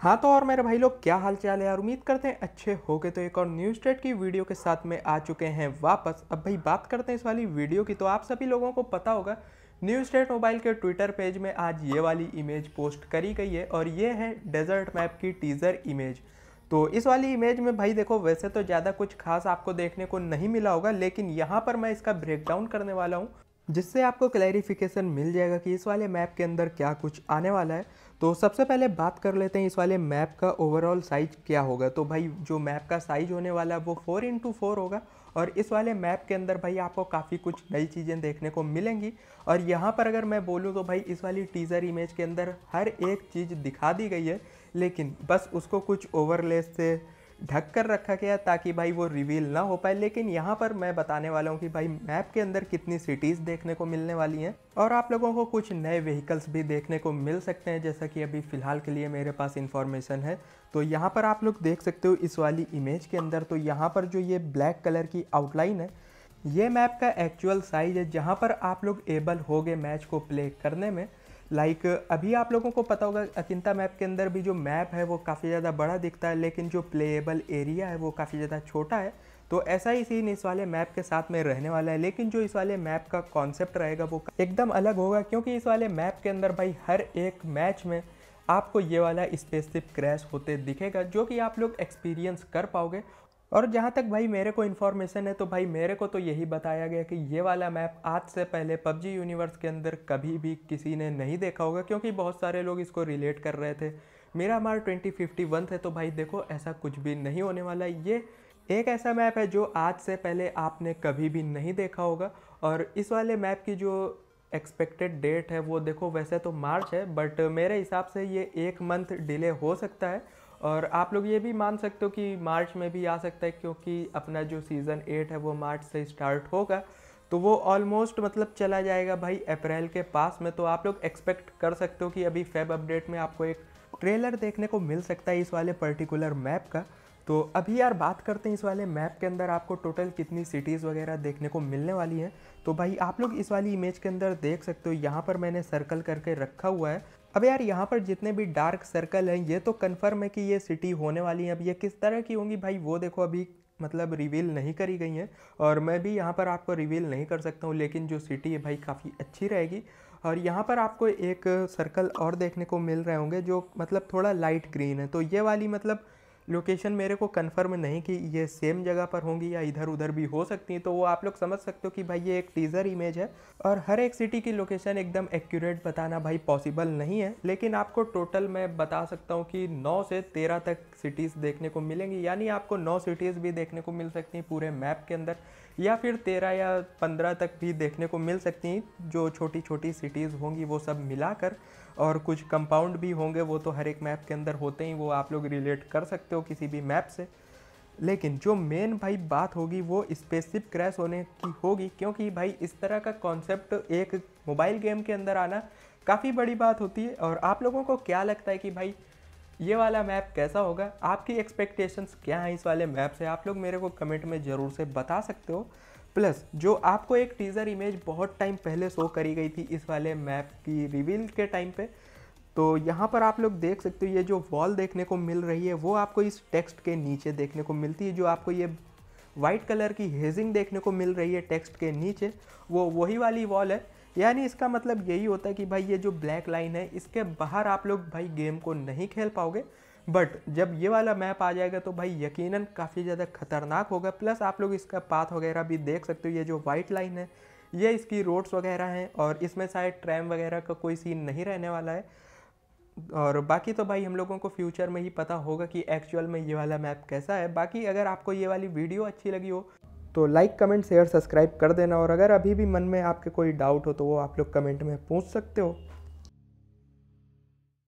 हाँ तो और मेरे भाई लोग क्या हाल चाल है यार उम्मीद करते हैं अच्छे हो गए तो एक और न्यूज़ स्टेट की वीडियो के साथ में आ चुके हैं वापस अब भाई बात करते हैं इस वाली वीडियो की तो आप सभी लोगों को पता होगा न्यूज़ स्टेट मोबाइल के ट्विटर पेज में आज ये वाली इमेज पोस्ट करी गई है और ये है डेजर्ट मैप की टीज़र इमेज तो इस वाली इमेज में भाई देखो वैसे तो ज़्यादा कुछ खास आपको देखने को नहीं मिला होगा लेकिन यहाँ पर मैं इसका ब्रेकडाउन करने वाला हूँ जिससे आपको क्लैरिफिकेशन मिल जाएगा कि इस वाले मैप के अंदर क्या कुछ आने वाला है तो सबसे पहले बात कर लेते हैं इस वाले मैप का ओवरऑल साइज क्या होगा तो भाई जो मैप का साइज होने वाला है वो फोर इंटू फोर होगा और इस वाले मैप के अंदर भाई आपको काफ़ी कुछ नई चीज़ें देखने को मिलेंगी और यहाँ पर अगर मैं बोलूँ तो भाई इस वाली टीज़र इमेज के अंदर हर एक चीज़ दिखा दी गई है लेकिन बस उसको कुछ ओवरलेस से ढक कर रखा गया ताकि भाई वो रिवील ना हो पाए लेकिन यहाँ पर मैं बताने वाला हूँ कि भाई मैप के अंदर कितनी सिटीज़ देखने को मिलने वाली हैं और आप लोगों को कुछ नए व्हीकल्स भी देखने को मिल सकते हैं जैसा कि अभी फ़िलहाल के लिए मेरे पास इन्फॉर्मेशन है तो यहाँ पर आप लोग देख सकते हो इस वाली इमेज के अंदर तो यहाँ पर जो ये ब्लैक कलर की आउटलाइन है ये मैप का एक्चुअल साइज है जहाँ पर आप लोग एबल हो गए मैच को प्ले करने में लाइक like, अभी आप लोगों को पता होगा अचिंता मैप के अंदर भी जो मैप है वो काफ़ी ज़्यादा बड़ा दिखता है लेकिन जो प्लेएबल एरिया है वो काफ़ी ज़्यादा छोटा है तो ऐसा ही सीन इस वाले मैप के साथ में रहने वाला है लेकिन जो इस वाले मैप का कॉन्सेप्ट रहेगा वो एकदम अलग होगा क्योंकि इस वाले मैप के अंदर भाई हर एक मैच में आपको ये वाला स्पेसिफिक क्रैश होते दिखेगा जो कि आप लोग एक्सपीरियंस कर पाओगे और जहाँ तक भाई मेरे को इन्फॉर्मेशन है तो भाई मेरे को तो यही बताया गया कि ये वाला मैप आज से पहले पबजी यूनिवर्स के अंदर कभी भी किसी ने नहीं देखा होगा क्योंकि बहुत सारे लोग इसको रिलेट कर रहे थे मेरा मार ट्वेंटी फिफ्टी वन है तो भाई देखो ऐसा कुछ भी नहीं होने वाला ये एक ऐसा मैप है जो आज से पहले आपने कभी भी नहीं देखा होगा और इस वाले मैप की जो एक्सपेक्टेड डेट है वो देखो वैसे तो मार्च है बट मेरे हिसाब से ये एक मंथ डिले हो सकता है और आप लोग ये भी मान सकते हो कि मार्च में भी आ सकता है क्योंकि अपना जो सीज़न एट है वो मार्च से स्टार्ट होगा तो वो ऑलमोस्ट मतलब चला जाएगा भाई अप्रैल के पास में तो आप लोग एक्सपेक्ट कर सकते हो कि अभी फेब अपडेट में आपको एक ट्रेलर देखने को मिल सकता है इस वाले पर्टिकुलर मैप का तो अभी यार बात करते हैं इस वाले मैप के अंदर आपको टोटल कितनी सिटीज़ वगैरह देखने को मिलने वाली हैं तो भाई आप लोग इस वाली इमेज के अंदर देख सकते हो यहाँ पर मैंने सर्कल करके रखा हुआ है अब यार यहाँ पर जितने भी डार्क सर्कल हैं ये तो कन्फर्म है कि ये सिटी होने वाली है अब ये किस तरह की होंगी भाई वो देखो अभी मतलब रिवील नहीं करी गई हैं और मैं भी यहाँ पर आपको रिवील नहीं कर सकता हूँ लेकिन जो सिटी है भाई काफ़ी अच्छी रहेगी और यहाँ पर आपको एक सर्कल और देखने को मिल रहे होंगे जो मतलब थोड़ा लाइट ग्रीन है तो ये वाली मतलब लोकेशन मेरे को कंफर्म नहीं कि ये सेम जगह पर होंगी या इधर उधर भी हो सकती हैं तो वो आप लोग समझ सकते हो कि भाई ये एक टीज़र इमेज है और हर एक सिटी की लोकेशन एकदम एक्यूरेट बताना भाई पॉसिबल नहीं है लेकिन आपको टोटल मैं बता सकता हूँ कि नौ से तेरह तक सिटीज़ देखने को मिलेंगी यानी आपको नौ सिटीज़ भी देखने को मिल सकती हैं पूरे मैप के अंदर या फिर तेरह या पंद्रह तक भी देखने को मिल सकती हैं जो छोटी छोटी सिटीज़ होंगी वो सब मिलाकर और कुछ कंपाउंड भी होंगे वो तो हर एक मैप के अंदर होते ही वो आप लोग रिलेट कर सकते हो किसी भी मैप से लेकिन जो मेन भाई बात होगी वो स्पेसिप क्रैश होने की होगी क्योंकि भाई इस तरह का कॉन्सेप्ट एक मोबाइल गेम के अंदर आना काफ़ी बड़ी बात होती है और आप लोगों को क्या लगता है कि भाई ये वाला मैप कैसा होगा आपकी एक्सपेक्टेशंस क्या हैं इस वाले मैप से आप लोग मेरे को कमेंट में ज़रूर से बता सकते हो प्लस जो आपको एक टीज़र इमेज बहुत टाइम पहले शो करी गई थी इस वाले मैप की रिवील के टाइम पे तो यहाँ पर आप लोग देख सकते हो ये जो वॉल देखने को मिल रही है वो आपको इस टेक्स्ट के नीचे देखने को मिलती है जो आपको ये वाइट कलर की हेजिंग देखने को मिल रही है टेक्स्ट के नीचे वो वही वाली वॉल है यानी इसका मतलब यही होता है कि भाई ये जो ब्लैक लाइन है इसके बाहर आप लोग भाई गेम को नहीं खेल पाओगे बट जब ये वाला मैप आ जाएगा तो भाई यकीनन काफ़ी ज़्यादा खतरनाक होगा प्लस आप लोग इसका पाथ वगैरह भी देख सकते हो ये जो वाइट लाइन है ये इसकी रोड्स वगैरह हैं और इसमें शायद ट्रैम वगैरह का कोई सीन नहीं रहने वाला है और बाकी तो भाई हम लोगों को फ्यूचर में ही पता होगा कि एक्चुअल में ये वाला मैप कैसा है बाकी अगर आपको ये वाली वीडियो अच्छी लगी हो तो लाइक कमेंट शेयर सब्सक्राइब कर देना और अगर अभी भी मन में आपके कोई डाउट हो तो वो आप लोग कमेंट में पूछ सकते हो